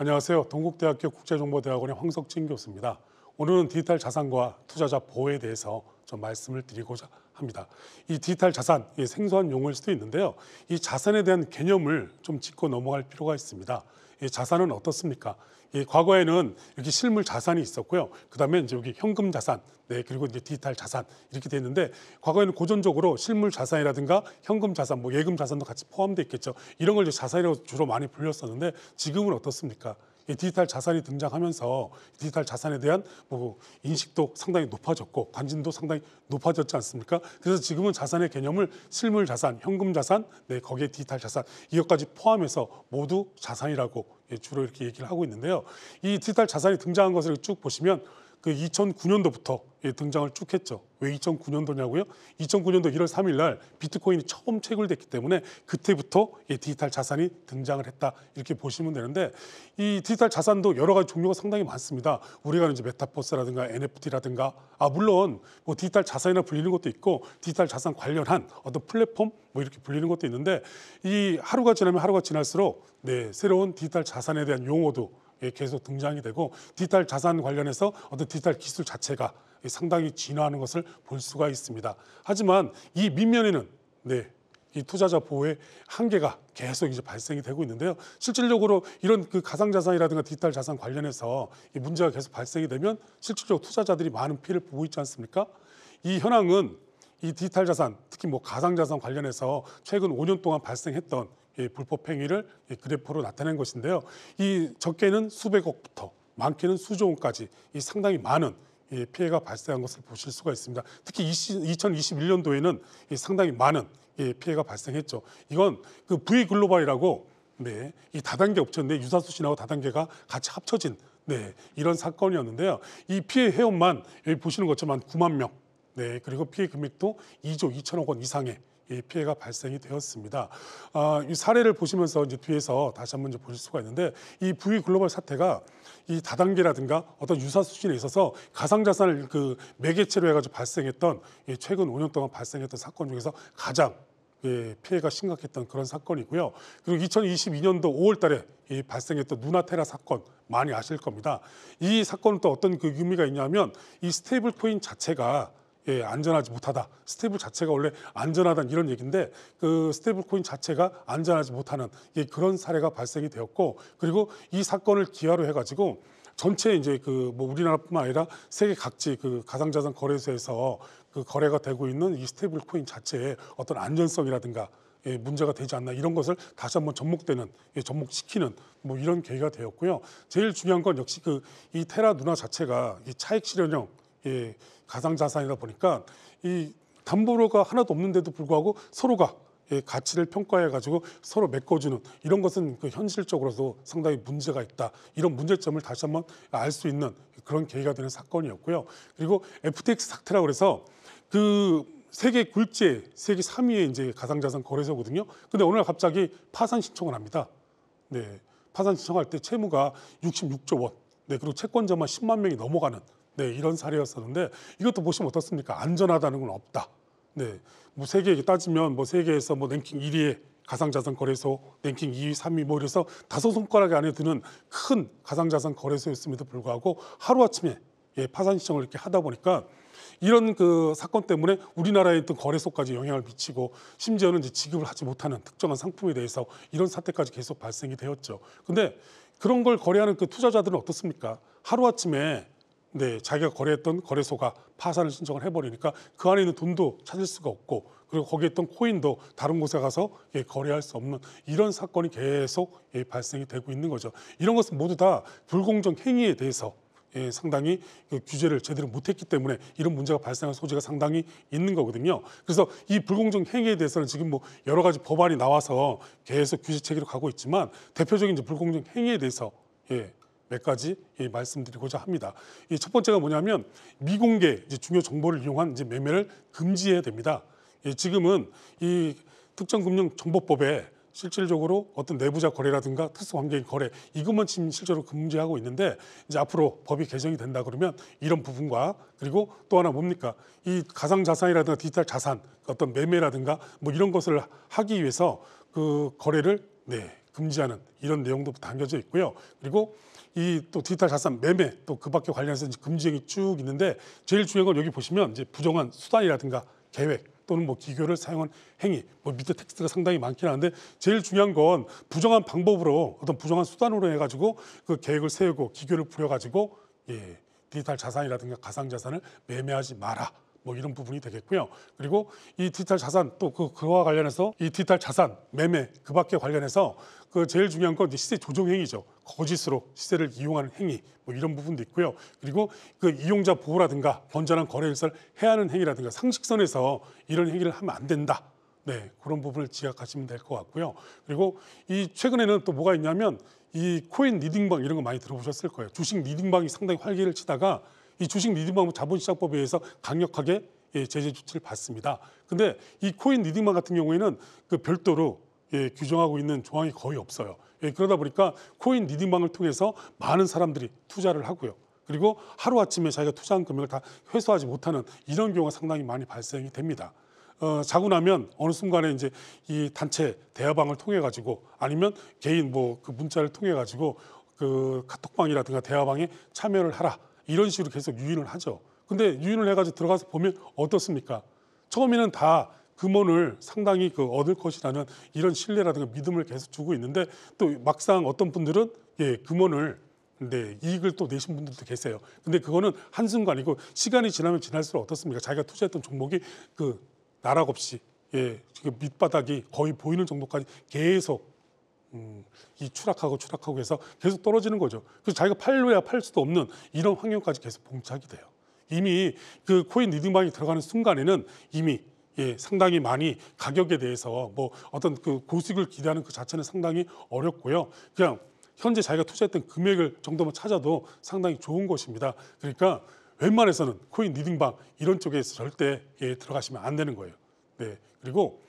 안녕하세요. 동국대학교 국제정보대학원의 황석진 교수입니다. 오늘은 디지털 자산과 투자자 보호에 대해서 좀 말씀을 드리고자 합니다. 이 디지털 자산, 이 생소한 용어일 수도 있는데요. 이 자산에 대한 개념을 좀 짚고 넘어갈 필요가 있습니다. 이 자산은 어떻습니까? 이 예, 과거에는 이렇게 실물 자산이 있었고요. 그다음에 이제 여기 현금 자산, 네 그리고 이제 디지털 자산 이렇게 돼 있는데 과거에는 고전적으로 실물 자산이라든가 현금 자산, 뭐 예금 자산도 같이 포함돼 있겠죠. 이런 걸 이제 자산이라고 주로 많이 불렸었는데 지금은 어떻습니까? 이 디지털 자산이 등장하면서 디지털 자산에 대한 뭐 인식도 상당히 높아졌고 관심도 상당히 높아졌지 않습니까? 그래서 지금은 자산의 개념을 실물 자산, 현금 자산, 네, 거기에 디지털 자산 이것까지 포함해서 모두 자산이라고 예, 주로 이렇게 얘기를 하고 있는데요. 이 디지털 자산이 등장한 것을 쭉 보시면 그 2009년도부터 등장을 쭉 했죠. 왜 2009년도냐고요? 2009년도 1월 3일 날 비트코인이 처음 채굴됐기 때문에 그때부터 디지털 자산이 등장을 했다. 이렇게 보시면 되는데 이 디지털 자산도 여러 가지 종류가 상당히 많습니다. 우리가 이제 메타버스라든가 NFT라든가 아 물론 뭐 디지털 자산이나 불리는 것도 있고 디지털 자산 관련한 어떤 플랫폼 뭐 이렇게 불리는 것도 있는데 이 하루가 지나면 하루가 지날수록 네, 새로운 디지털 자산에 대한 용어도 예, 계속 등장이 되고 디지털 자산 관련해서 어떤 디지털 기술 자체가 예, 상당히 진화하는 것을 볼 수가 있습니다. 하지만 이 밑면에는 네, 이 투자자 보호의 한계가 계속 이제 발생이 되고 있는데요. 실질적으로 이런 그 가상자산이라든가 디지털 자산 관련해서 이 문제가 계속 발생이 되면 실질적으로 투자자들이 많은 피해를 보고 있지 않습니까? 이 현황은 이 디지털 자산, 특히 뭐 가상자산 관련해서 최근 5년 동안 발생했던 예, 불법 행위를 그래프로 나타낸 것인데요. 이 적게는 수백억부터 많게는 수조원까지 이 상당히 많은 피해가 발생한 것을 보실 수가 있습니다. 특히 20, 2021년도에는 상당히 많은 피해가 발생했죠. 이건 그 V 글로벌이라고 네, 이 다단계 업체인데 네, 유사수신하고 다단계가 같이 합쳐진 네, 이런 사건이었는데요. 이 피해 회원만 여기 보시는 것처럼 한 9만 명. 네, 그리고 피해 금액도 2조 2천억 원 이상의 예, 피해가 발생이 되었습니다. 아, 이 사례를 보시면서 이제 뒤에서 다시 한번 이제 보실 수가 있는데 이 V 글로벌 사태가 이 다단계라든가 어떤 유사 수준에 있어서 가상자산을 그 매개체로 해가지고 발생했던 예, 최근 5년 동안 발생했던 사건 중에서 가장 예, 피해가 심각했던 그런 사건이고요. 그리고 2022년도 5월 달에 예, 발생했던 누나테라 사건 많이 아실 겁니다. 이 사건은 또 어떤 그 의미가 있냐면 이 스테이블 코인 자체가 예, 안전하지 못하다. 스테이블 자체가 원래 안전하다는 이런 얘기인데 그 스테이블 코인 자체가 안전하지 못하는 예, 그런 사례가 발생이 되었고 그리고 이 사건을 기화로 해가지고 전체 이제 그 뭐 우리나라뿐만 아니라 세계 각지 그 가상자산 거래소에서 그 거래가 되고 있는 이 스테이블 코인 자체의 어떤 안전성이라든가 예, 문제가 되지 않나 이런 것을 다시 한번 접목되는 예, 접목시키는 뭐 이런 계기가 되었고요. 제일 중요한 건 역시 그 이 테라 누나 자체가 이 차익 실현형 예, 가상 자산이다 보니까 이 담보로가 하나도 없는데도 불구하고 서로가 예, 가치를 평가해 가지고 서로 메꿔주는 이런 것은 그 현실적으로도 상당히 문제가 있다 이런 문제점을 다시 한번 알 수 있는 그런 계기가 되는 사건이었고요. 그리고 FTX 사태라 그래서 그 세계 굴지에 세계 3위의 이제 가상자산 거래소거든요. 근데 오늘 갑자기 파산 신청을 합니다. 네, 파산 신청할 때 채무가 66조 원. 네, 그리고 채권자만 10만 명이 넘어가는 네, 이런 사례였었는데 이것도 보시면 어떻습니까? 안전하다는 건 없다. 네, 뭐 세계 에 따지면 뭐 세계에서 뭐 랭킹 1위에 가상자산 거래소 랭킹 2위, 3위 뭐 이래서 다소 손가락에 안에 드는 큰 가상자산 거래소였음에도 불구하고 하루아침에 예, 파산 시정을 이렇게 하다 보니까 이런 그 사건 때문에 우리나라에 있던 거래소까지 영향을 미치고 심지어는 이제 지급을 하지 못하는 특정한 상품에 대해서 이런 사태까지 계속 발생이 되었죠. 근데 그런 걸 거래하는 그 투자자들은 어떻습니까? 하루아침에 네, 자기가 거래했던 거래소가 파산을 신청을 해버리니까 그 안에 있는 돈도 찾을 수가 없고 그리고 거기에 있던 코인도 다른 곳에 가서 예, 거래할 수 없는 이런 사건이 계속 예, 발생이 되고 있는 거죠. 이런 것은 모두 다 불공정 행위에 대해서 예, 상당히 그 규제를 제대로 못했기 때문에 이런 문제가 발생할 소지가 상당히 있는 거거든요. 그래서 이 불공정 행위에 대해서는 지금 뭐 여러 가지 법안이 나와서 계속 규제 체계로 가고 있지만 대표적인 이제 불공정 행위에 대해서 예, 몇 가지 예, 말씀드리고자 합니다. 이 첫 번째가 뭐냐면 미공개 중요 정보를 이용한 매매를 금지해야 됩니다. 예, 지금은 이 특정금융정보법에 실질적으로 어떤 내부자 거래라든가 특수관계인 거래 이것만 지금 실제로 금지하고 있는데 이제 앞으로 법이 개정이 된다 그러면 이런 부분과 그리고 또 하나 뭡니까 이 가상 자산이라든가 디지털 자산 어떤 매매라든가 뭐 이런 것을 하기 위해서 그 거래를 네 금지하는 이런 내용도 담겨져 있고요. 그리고 이 또 디지털 자산 매매 또 그 밖에 관련해서 금지행이 쭉 있는데 제일 중요한 건 여기 보시면 이제 부정한 수단이라든가 계획 또는 뭐 기교를 사용한 행위 뭐 밑에 텍스트가 상당히 많긴 한데 제일 중요한 건 부정한 방법으로 어떤 부정한 수단으로 해가지고 그 계획을 세우고 기교를 부려가지고 예 디지털 자산이라든가 가상 자산을 매매하지 마라. 뭐 이런 부분이 되겠고요. 그리고 이 디지털 자산 또 그 그와 관련해서 이 디지털 자산 매매 그밖에 관련해서 그 제일 중요한 건 시세 조정 행위죠. 거짓으로 시세를 이용하는 행위 뭐 이런 부분도 있고요. 그리고 그 이용자 보호라든가 건전한 거래 일설 해야 하는 행위라든가 상식선에서 이런 행위를 하면 안 된다. 네, 그런 부분을 지각하시면 될 것 같고요. 그리고 이 최근에는 또 뭐가 있냐면 이 코인 리딩방 이런 거 많이 들어보셨을 거예요. 주식 리딩방이 상당히 활기를 치다가 이 주식 리딩방 자본시장법에 의해서 강력하게 예, 제재 조치를 받습니다. 근데 이 코인 리딩방 같은 경우에는 그 별도로 예, 규정하고 있는 조항이 거의 없어요. 예, 그러다 보니까 코인 리딩방을 통해서 많은 사람들이 투자를 하고요. 그리고 하루아침에 자기가 투자한 금액을 다 회수하지 못하는 이런 경우가 상당히 많이 발생이 됩니다. 어, 자고 나면 어느 순간에 이제 이 단체 대화방을 통해 가지고 아니면 개인 뭐 그 문자를 통해 가지고 그 카톡방이라든가 대화방에 참여를 하라. 이런 식으로 계속 유인을 하죠. 근데 유인을 해가지고 들어가서 보면 어떻습니까? 처음에는 다 금원을 상당히 그 얻을 것이라는 이런 신뢰라든가 믿음을 계속 주고 있는데 또 막상 어떤 분들은 예, 금원을 네, 이익을 또 내신 분들도 계세요. 근데 그거는 한순간이고 시간이 지나면 지날수록 어떻습니까? 자기가 투자했던 종목이 그 나락 없이 예, 지금 밑바닥이 거의 보이는 정도까지 계속 음, 이 추락하고 추락하고 해서 계속 떨어지는 거죠. 그래서 자기가 팔려야 팔 수도 없는 이런 환경까지 계속 봉착이 돼요. 이미 그 코인 리딩방에 들어가는 순간에는 이미 예, 상당히 많이 가격에 대해서 뭐 어떤 그 고수익을 기대하는 그 자체는 상당히 어렵고요. 그냥 현재 자기가 투자했던 금액을 정도만 찾아도 상당히 좋은 것입니다. 그러니까 웬만해서는 코인 리딩방 이런 쪽에서 절대 예, 들어가시면 안 되는 거예요. 네. 그리고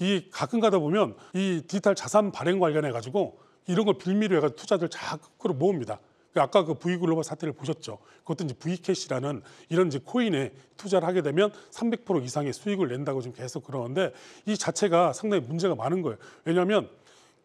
이 가끔 가다 보면 이 디지털 자산 발행 관련해 가지고 이런 걸 빌미로 해가지고 투자들 자꾸 모읍니다. 그 아까 그 V글로벌 사태를 보셨죠. 그것도 이제 V캐시라는 이런 이제 코인에 투자를 하게 되면 300% 이상의 수익을 낸다고 지금 계속 그러는데 이 자체가 상당히 문제가 많은 거예요. 왜냐하면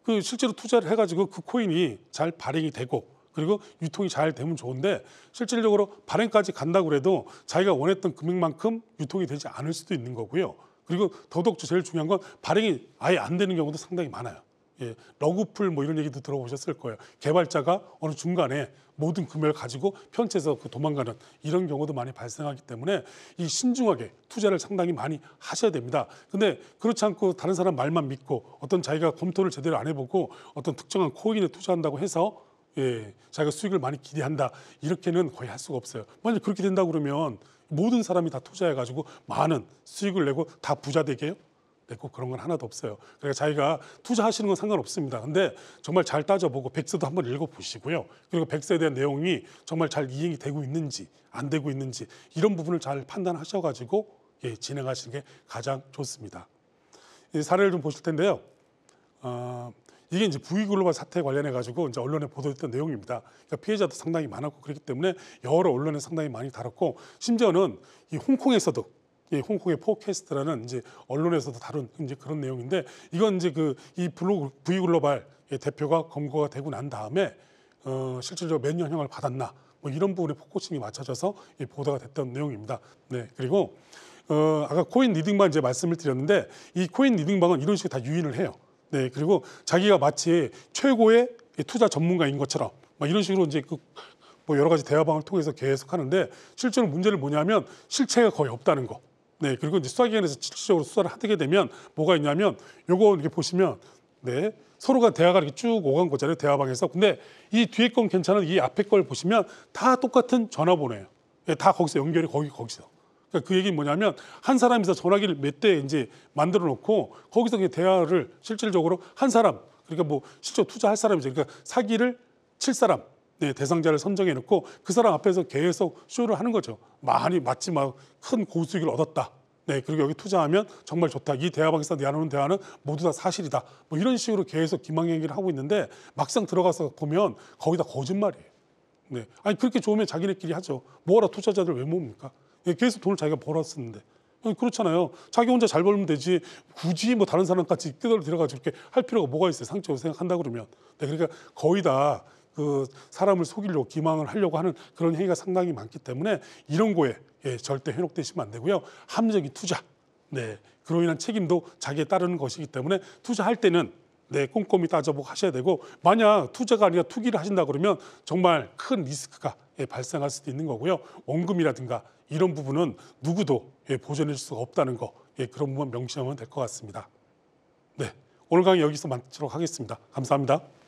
그 실제로 투자를 해가지고 그 코인이 잘 발행이 되고 그리고 유통이 잘 되면 좋은데 실질적으로 발행까지 간다고 해도 자기가 원했던 금액만큼 유통이 되지 않을 수도 있는 거고요. 그리고 더더욱 제일 중요한 건 발행이 아예 안 되는 경우도 상당히 많아요. 예, 러그풀 뭐 이런 얘기도 들어보셨을 거예요. 개발자가 어느 중간에 모든 금액을 가지고 편채해서 그 도망가는 이런 경우도 많이 발생하기 때문에 이 신중하게 투자를 상당히 많이 하셔야 됩니다. 근데 그렇지 않고 다른 사람 말만 믿고 어떤 자기가 검토를 제대로 안 해보고 어떤 특정한 코인에 투자한다고 해서 예, 자기가 수익을 많이 기대한다 이렇게는 거의 할 수가 없어요. 만약 그렇게 된다 그러면 모든 사람이 다 투자해가지고 많은 수익을 내고 다 부자 되게요? 네, 꼭 그런 건 하나도 없어요. 그러니까 자기가 투자하시는 건 상관없습니다. 근데 정말 잘 따져보고 백서도 한번 읽어보시고요. 그리고 백서에 대한 내용이 정말 잘 이행이 되고 있는지 안 되고 있는지 이런 부분을 잘 판단하셔가지고 예, 진행하시는 게 가장 좋습니다. 이 사례를 좀 보실 텐데요. 어, 이게 이제 부이글로벌 사태에 관련해 가지고 이제 언론에 보도했던 내용입니다. 그러니까 피해자도 상당히 많았고 그렇기 때문에 여러 언론에 상당히 많이 다뤘고 심지어는 이 홍콩에서도 이 예, 홍콩의 포캐스트라는 이제 언론에서도 다룬 이제 그런 내용인데 이건 이제 그이 블로그 부이글로벌 의 예, 대표가 검거가 되고 난 다음에 어, 실질적으로 몇 년형을 받았나 뭐 이런 부분에 포커싱이 맞춰져서 이 보도가 됐던 내용입니다. 네 그리고 어, 아까 코인 리딩방 이제 말씀을 드렸는데 이 코인 리딩방은 이런 식으로 다 유인을 해요. 네, 그리고 자기가 마치 최고의 투자 전문가인 것처럼 막 이런 식으로 이제 그뭐 여러 가지 대화방을 통해서 계속 하는데 실제로 문제는 뭐냐면 실체가 거의 없다는 거. 네, 그리고 이제 수사기관에서 실질적으로 수사를 하게 되면 뭐가 있냐면 요거 이렇게 보시면 네, 서로가 대화가 이렇게 쭉 오간 거잖아요, 대화방에서. 근데 이 뒤에 건 괜찮은 이 앞에 걸 보시면 다 똑같은 전화번호예요. 네, 다 거기서 연결이 거기 거기서. 그러니까 그 얘기는 뭐냐면 한 사람이서 전화기를 몇 대 이제 만들어 놓고 거기서 그냥 대화를 실질적으로 한 사람 그러니까 뭐 실제 투자할 사람이죠. 그러니까 사기를 칠 사람 네, 대상자를 선정해 놓고 그 사람 앞에서 계속 쇼를 하는 거죠. 많이 맞지 막큰 고수익을 얻었다. 네, 그리고 여기 투자하면 정말 좋다. 이 대화방에서 나누는 대화는 모두 다 사실이다. 뭐 이런 식으로 계속 기망행위를 하고 있는데 막상 들어가서 보면 거의 다 거짓말이에요. 네, 아니 그렇게 좋으면 자기네끼리 하죠. 뭐하러 투자자들 왜 모읍니까? 예, 계속 돈을 자기가 벌었었는데. 어, 그렇잖아요. 자기 혼자 잘 벌면 되지 굳이 뭐 다른 사람까지 끄어 들어가지고 이렇게 할 필요가 뭐가 있어요. 상처으 생각한다 그러면. 네, 그러니까 거의 다 그 사람을 속이려고 기망을 하려고 하는 그런 행위가 상당히 많기 때문에 이런 거에 예, 절대 현혹되시면 안 되고요. 합리적인 투자. 네. 그로 인한 책임도 자기에 따르는 것이기 때문에 투자할 때는 네, 꼼꼼히 따져보고 하셔야 되고 만약 투자가 아니라 투기를 하신다 그러면 정말 큰 리스크가 예, 발생할 수도 있는 거고요. 원금이라든가 이런 부분은 누구도 예, 보존해줄 수가 없다는 거 예, 그런 부분 명심하면 될 것 같습니다. 네, 오늘 강의 여기서 마치도록 하겠습니다. 감사합니다.